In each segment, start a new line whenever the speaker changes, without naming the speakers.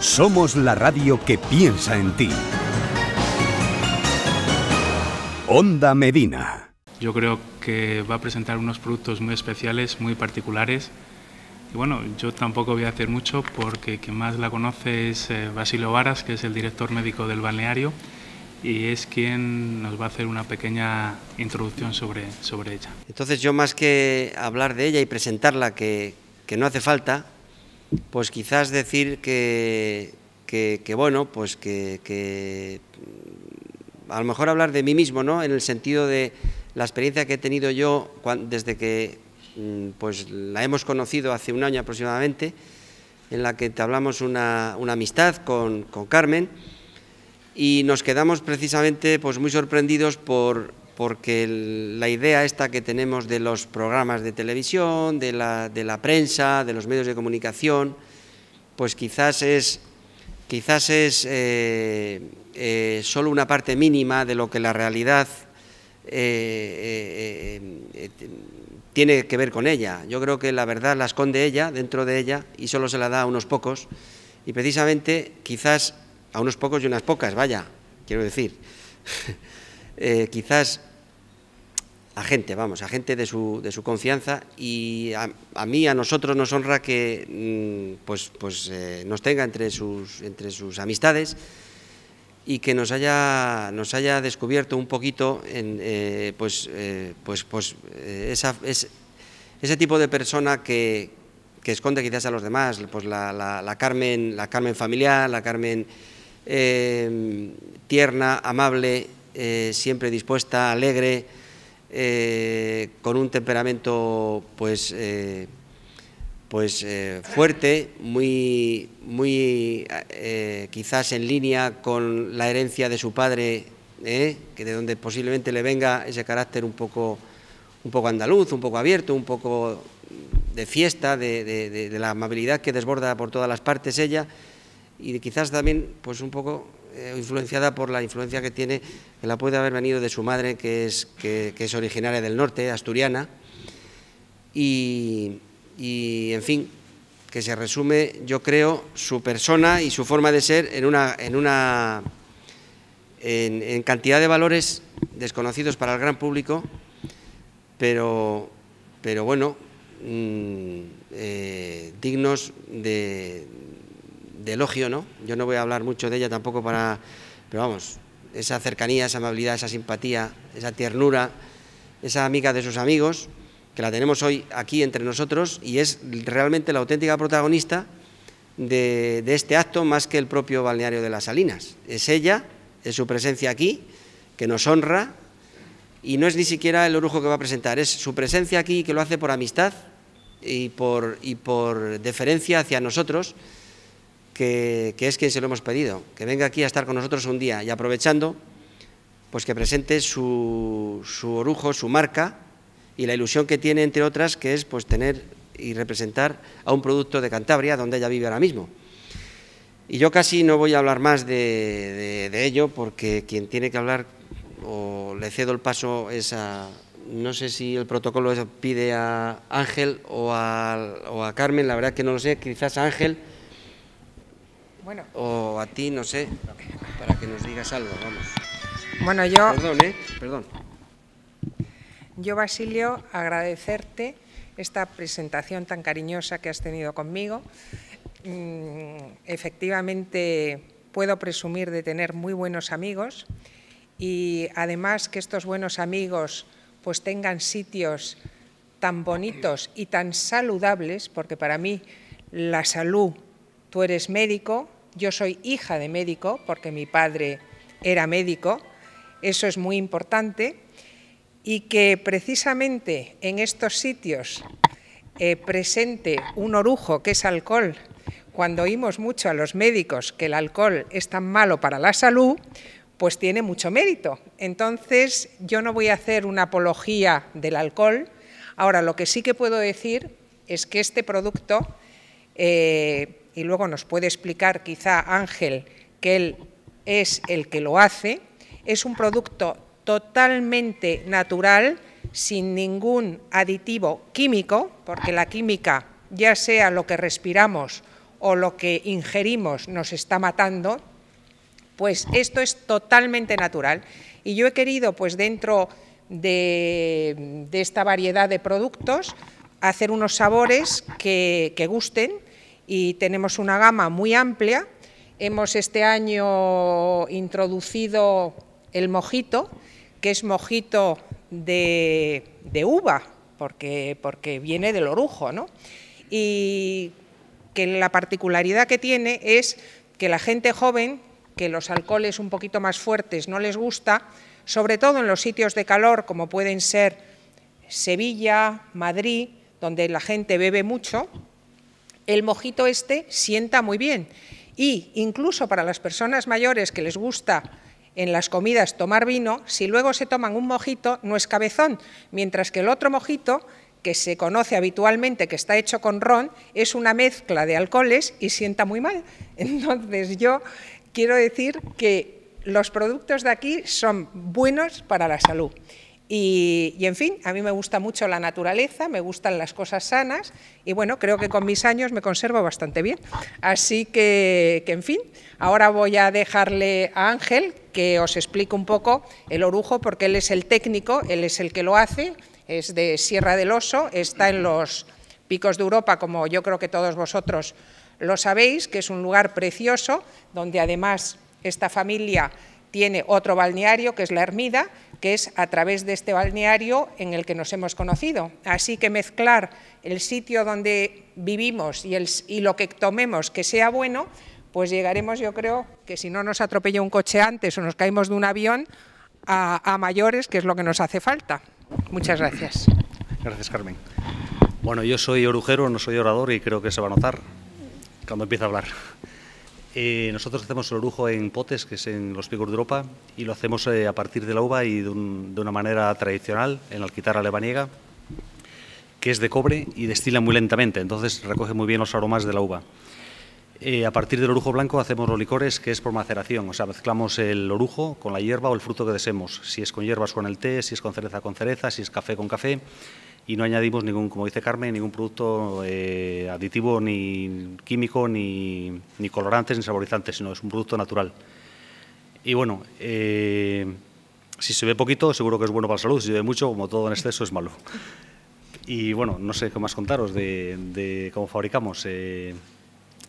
Somos la radio que piensa en ti. Onda Medina. Yo creo que va a presentar unos productos muy especiales, muy particulares. Y bueno, yo tampoco voy a hacer mucho porque quien más la conoce es eh, Basilio Varas, que es el director médico del balneario y es quien nos va a hacer una pequeña introducción sobre, sobre ella.
Entonces yo más que hablar de ella y presentarla, que, que no hace falta, pues quizás decir que, bueno, pues que, mm, a lo mejor hablar de mí mismo, ¿no? En el sentido de la experiencia que he tenido yo desde que mm, pues la hemos conocido hace un año aproximadamente, en la que te una, una amistad con, con Carmen y nos quedamos precisamente pues muy sorprendidos por porque la idea esta que tenemos de los programas de televisión, de la, prensa, de los medios de comunicación, pues quizás es, quizás es eh, eh, solo una parte mínima de lo que la realidad eh, tiene que ver con ella. Yo creo que la verdad la esconde ella, dentro de ella, y solo se la da a unos pocos, y precisamente quizás a unos pocos y unas pocas, vaya, quiero decir. quizás a gente, vamos, a gente de su, de su confianza y a, mí, a nosotros nos honra que mm, pues, pues, eh, nos tenga entre sus, entre sus amistades y que nos haya, nos haya descubierto un poquito eh, pues, eh, pues, pues, pues, ese tipo de persona que, esconde quizás a los demás, pues la Carmen, la Carmen familiar, la Carmen tierna, amable, siempre dispuesta, alegre, eh, con un temperamento pues, eh, pues eh, fuerte, muy, muy quizás en línea con la herencia de su padre, que de donde posiblemente le venga ese carácter un poco, un poco andaluz, un poco abierto, un poco de fiesta, de, la amabilidad que desborda por todas las partes ella, y quizás también pues un poco eh, influenciada por la influencia que tiene, que la puede haber venido de su madre, que es, que, es originaria del norte, asturiana, y, en fin, que se resume, yo creo, su persona y su forma de ser en una, en una en, cantidad de valores desconocidos para el gran público, pero, pero bueno, mm, eh, dignos de, de elogio, ¿no? Yo no voy a hablar mucho de ella tampoco para... Pero vamos, esa cercanía, esa amabilidad, esa simpatía, esa tiernura, esa amiga de sus amigos, que la tenemos hoy aquí entre nosotros y es realmente la auténtica protagonista de, este acto más que el propio balneario de las Salinas. Es ella, es su presencia aquí, que nos honra y no es ni siquiera el orujo que va a presentar, es su presencia aquí que lo hace por amistad y por, y por deferencia hacia nosotros que, es quien se lo hemos pedido, que venga aquí a estar con nosotros un día y aprovechando, pues que presente su, su orujo, su marca y la ilusión que tiene, entre otras, que es pues tener y representar a un producto de Cantabria donde ella vive ahora mismo. Y yo casi no voy a hablar más de, ello porque quien tiene que hablar o le cedo el paso es a, no sé si el protocolo pide a Ángel o a, o a Carmen, la verdad que no lo sé, quizás a Ángel. O a ti, no sé, para que nos digas algo, vamos. Bueno,
yo... Perdón, ¿eh? Perdón. Yo, Basilio, agradecerte esta presentación tan cariñosa que has tenido conmigo. Mm, efectivamente, puedo presumir de tener muy buenos amigos y además que estos buenos amigos pues tengan sitios tan bonitos y tan saludables, porque para mí la salud, tú eres médico, yo soy hija de médico porque mi padre era médico, eso es muy importante, y que precisamente en estos sitios eh, presente un orujo que es alcohol, cuando oímos mucho a los médicos que el alcohol es tan malo para la salud, pues tiene mucho mérito. Entonces, yo no voy a hacer una apología del alcohol. Ahora, lo que sí que puedo decir es que este producto eh, y luego nos puede explicar quizá Ángel que él es el que lo hace, es un producto totalmente natural, sin ningún aditivo químico, porque la química, ya sea lo que respiramos o lo que ingerimos, nos está matando, pues esto es totalmente natural. Y yo he querido, pues dentro de, esta variedad de productos, hacer unos sabores que gusten, y tenemos una gama muy amplia. Hemos este año introducido el mojito, que es mojito de, uva, porque, porque viene del orujo, ¿no? Y que la particularidad que tiene es que la gente joven, que los alcoholes un poquito más fuertes no les gusta, sobre todo en los sitios de calor como pueden ser Sevilla, Madrid, donde la gente bebe mucho, el mojito este sienta muy bien. Y incluso para las personas mayores que les gusta en las comidas tomar vino, si luego se toman un mojito, no es cabezón, mientras que el otro mojito, que se conoce habitualmente que está hecho con ron, es una mezcla de alcoholes y sienta muy mal. Entonces yo quiero decir que los productos de aquí son buenos para la salud y, en fin, a mí me gusta mucho la naturaleza, me gustan las cosas sanas y bueno, creo que con mis años me conservo bastante bien. Así que, que en fin, ahora voy a dejarle a Ángel que os explique un poco el orujo porque él es el técnico, él es el que lo hace, es de Sierra del Oso, está en los picos de Europa, como yo creo que todos vosotros lo sabéis, que es un lugar precioso donde además esta familia tiene otro balneario, que es La Ermida, que es a través de este balneario en el que nos hemos conocido. Así que mezclar el sitio donde vivimos y, lo que tomemos que sea bueno, pues llegaremos, yo creo, que si no nos atropella un coche antes o nos caemos de un avión, a, a mayores, que es lo que nos hace falta. Muchas gracias.
Gracias, Carmen. Bueno, yo soy orujero, no soy orador y creo que se va a notar cuando empiece a hablar. Eh, nosotros hacemos el orujo en potes, que es en los picos de Europa, y lo hacemos eh, a partir de la uva y de, una manera tradicional, en la alquitarra lebaniega, que es de cobre y destila muy lentamente, entonces recoge muy bien los aromas de la uva. Eh, a partir del orujo blanco hacemos los licores, que es por maceración, o sea, mezclamos el orujo con la hierba o el fruto que deseemos, si es con hierbas con el té, si es con cereza con cereza, si es café con café y no añadimos ningún, como dice Carmen, ningún producto eh, aditivo ni químico, ni, colorantes, ni saborizantes, sino es un producto natural. Y bueno, eh, si se ve poquito, seguro que es bueno para la salud, si se ve mucho, como todo en exceso, es malo. Y bueno, no sé qué más contaros de, cómo fabricamos. Eh,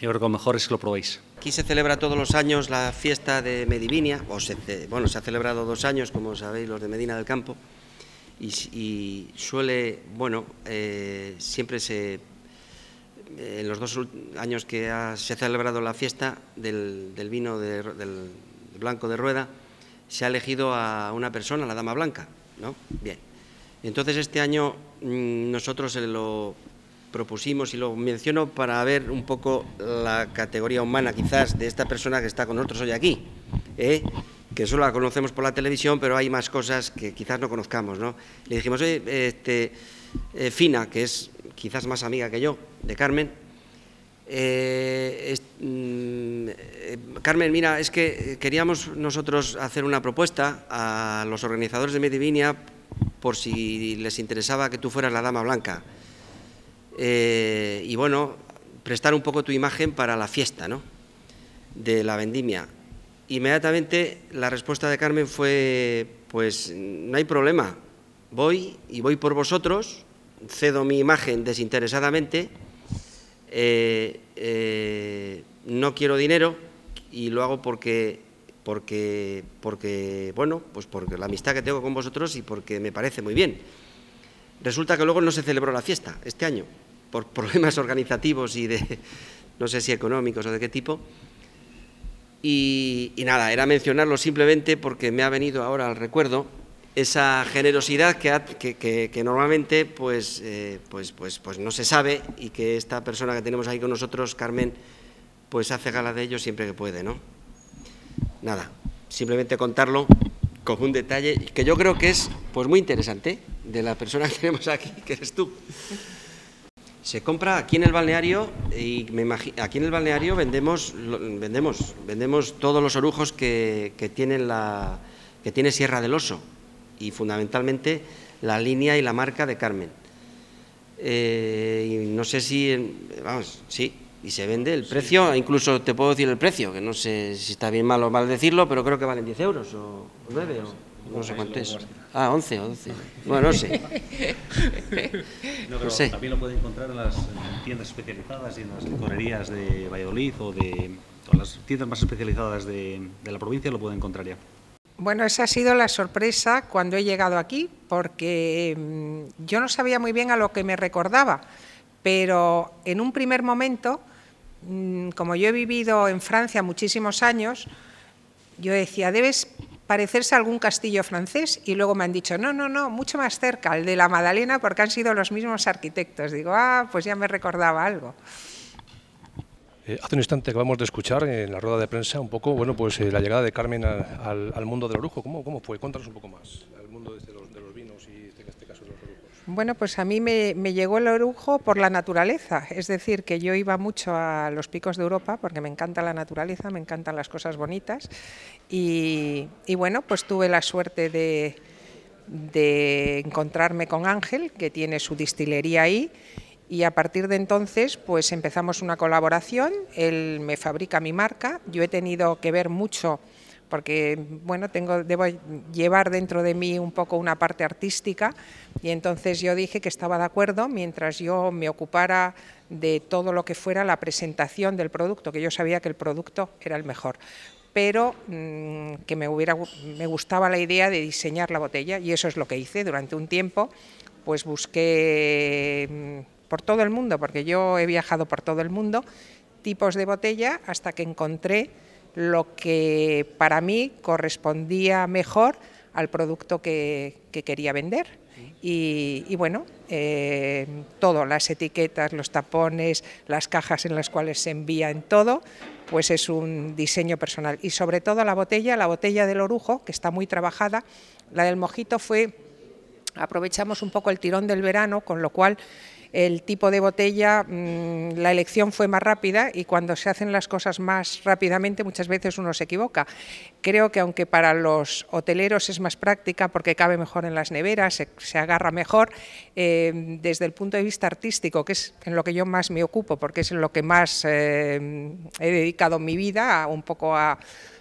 yo creo que lo mejor es que lo probéis.
Aquí se celebra todos los años la fiesta de Medivinia, o bueno, se ha celebrado dos años, como sabéis, los de Medina del Campo y, suele, bueno, eh, siempre se, en los dos años que se ha celebrado la fiesta del, vino del blanco de rueda, se ha elegido a una persona, la dama blanca, ¿no? Bien. Entonces este año mm, nosotros se lo propusimos y lo menciono para ver un poco la categoría humana quizás de esta persona que está con nosotros hoy aquí. ¿eh? que solo la conocemos por la televisión, pero hay más cosas que quizás no conozcamos, ¿no? Le dijimos, oye, este, eh, Fina, que es quizás más amiga que yo, de Carmen, eh, mm, eh, Carmen, mira, es que queríamos nosotros hacer una propuesta a los organizadores de Medivinia por si les interesaba que tú fueras la dama blanca. y bueno, prestar un poco tu imagen para la fiesta, ¿no? De la vendimia. Inmediatamente la respuesta de Carmen fue, pues no hay problema, voy y voy por vosotros, cedo mi imagen desinteresadamente, eh, eh, no quiero dinero y lo hago porque, porque, porque, bueno, pues porque la amistad que tengo con vosotros y porque me parece muy bien. Resulta que luego no se celebró la fiesta este año, por problemas organizativos y de, no sé si económicos o de qué tipo, y, nada, era mencionarlo simplemente porque me ha venido ahora al recuerdo esa generosidad que, que, normalmente pues, eh, pues, pues, pues, no se sabe y que esta persona que tenemos ahí con nosotros, Carmen, pues hace gala de ello siempre que puede, ¿no? Nada, simplemente contarlo con un detalle que yo creo que es pues muy interesante de la persona que tenemos aquí, que eres tú. Se compra aquí en el balneario y me aquí en el balneario vendemos, vendemos, vendemos todos los orujos que, tienen la, que tiene Sierra del Oso y fundamentalmente la línea y la marca de Carmen. Eh, y no sé si, vamos, sí, y se vende el precio, incluso te puedo decir el precio, que no sé si está bien malo o mal decirlo, pero creo que valen 10 euros o 9 o no sé cuánto es. Ah, 11 o 12. Bueno, no sé. no, también
lo puede encontrar en las tiendas especializadas y en las licorerías de Valladolid o de las tiendas más especializadas de, de la provincia, lo puede encontrar ya.
Bueno, esa ha sido la sorpresa cuando he llegado aquí, porque mm, yo no sabía muy bien a lo que me recordaba, pero en un primer momento, mm, como yo he vivido en Francia muchísimos años, yo decía, debes parecerse a algún castillo francés y luego me han dicho, no, no, no, mucho más cerca, al de la Madalena, porque han sido los mismos arquitectos. Digo, ah, pues ya me recordaba algo.
Eh, hace un instante acabamos de escuchar en la rueda de prensa un poco, bueno, pues eh, la llegada de Carmen al, mundo del orujo. ¿Cómo, ¿Cómo fue? Cuéntanos un poco más, al mundo de los este
bueno, pues a mí me, llegó el orujo por la naturaleza, es decir, que yo iba mucho a los picos de Europa porque me encanta la naturaleza, me encantan las cosas bonitas y, bueno, pues tuve la suerte de, encontrarme con Ángel, que tiene su distillería ahí y a partir de entonces pues empezamos una colaboración, él me fabrica mi marca, yo he tenido que ver mucho porque bueno, tengo, debo llevar dentro de mí un poco una parte artística y entonces yo dije que estaba de acuerdo mientras yo me ocupara de todo lo que fuera la presentación del producto, que yo sabía que el producto era el mejor pero mm, que me, hubiera, me gustaba la idea de diseñar la botella y eso es lo que hice durante un tiempo, pues busqué mm, por todo el mundo, porque yo he viajado por todo el mundo, tipos de botella hasta que encontré lo que para mí correspondía mejor al producto que, quería vender. Y, bueno, eh, todo, las etiquetas, los tapones, las cajas en las cuales se envía en todo, pues es un diseño personal. Y sobre todo la botella, la botella del orujo, que está muy trabajada, la del mojito fue, aprovechamos un poco el tirón del verano, con lo cual el tipo de botella, mm, la elección fue más rápida y cuando se hacen las cosas más rápidamente muchas veces uno se equivoca. Creo que aunque para los hoteleros es más práctica porque cabe mejor en las neveras, se, agarra mejor, eh, desde el punto de vista artístico, que es en lo que yo más me ocupo, porque es en lo que más eh, he dedicado mi vida, un poco a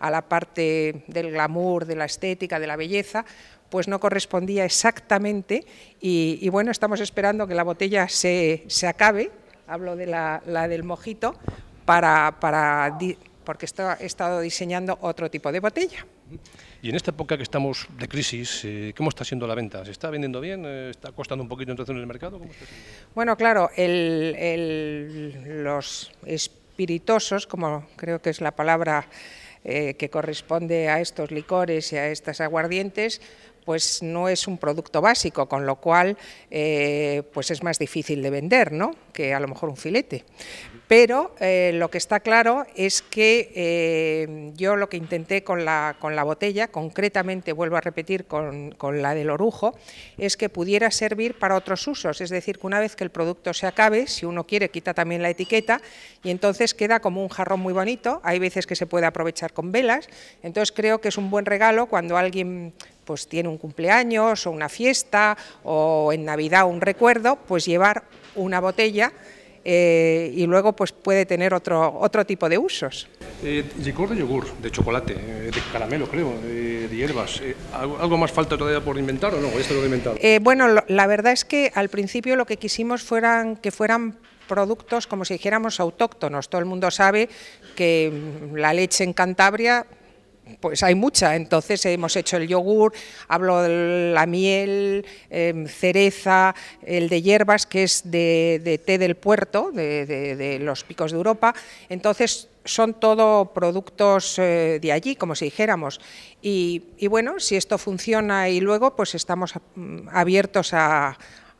la parte del glamour, de la estética, de la belleza, pues no correspondía exactamente y, bueno, estamos esperando que la botella se, se acabe, hablo de la, del mojito, para, para porque he estado diseñando otro tipo de botella.
Y en esta época que estamos de crisis, eh, ¿cómo está siendo la venta? ¿Se está vendiendo bien? Eh, ¿Está costando un poquito entonces en el mercado?
bueno, claro, el, los espiritosos, como creo que es la palabra eh, que corresponde a estos licores y a estas aguardientes, pues no es un producto básico, con lo cual eh, pues es más difícil de vender ¿no? que a lo mejor un filete. Pero eh, lo que está claro es que eh, yo lo que intenté con la, con la botella, concretamente vuelvo a repetir con, con la del orujo, es que pudiera servir para otros usos, es decir, que una vez que el producto se acabe, si uno quiere quita también la etiqueta y entonces queda como un jarrón muy bonito, hay veces que se puede aprovechar con velas, entonces creo que es un buen regalo cuando alguien pues tiene un cumpleaños o una fiesta o en Navidad un recuerdo, pues llevar una botella eh, y luego pues puede tener otro, otro tipo de usos.
Eh, licor de yogur, de chocolate, eh, de caramelo creo, de hierbas. ¿algo, más falta todavía por inventar o no? Esto lo inventado.
bueno, la verdad es que al principio lo que quisimos fueran que fueran productos como si dijéramos autóctonos. Todo el mundo sabe que mm, la leche en Cantabria pues hay mucha, entonces hemos hecho el yogur, hablo de la miel, em, cereza, el de hierbas, que es de, té del puerto, de, los picos de Europa, entonces son todo productos eh, de allí, como si dijéramos. y bueno, si esto funciona y luego, pues estamos mm, abiertos a,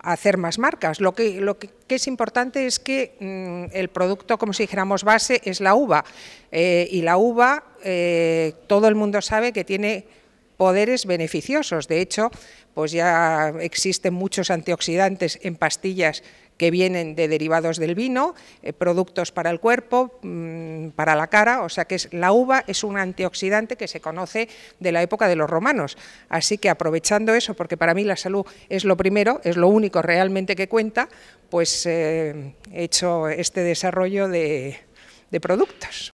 hacer más marcas. Lo que, es importante es que mm, el producto, como si dijéramos base, es la uva. Eh, y la uva, eh, todo el mundo sabe que tiene poderes beneficiosos. De hecho, pues ya existen muchos antioxidantes en pastillas que vienen de derivados del vino, eh, productos para el cuerpo, mm, para la cara, o sea que es, la uva es un antioxidante que se conoce de la época de los romanos. Así que aprovechando eso, porque para mí la salud es lo primero, es lo único realmente que cuenta, pues eh, he hecho este desarrollo de productos.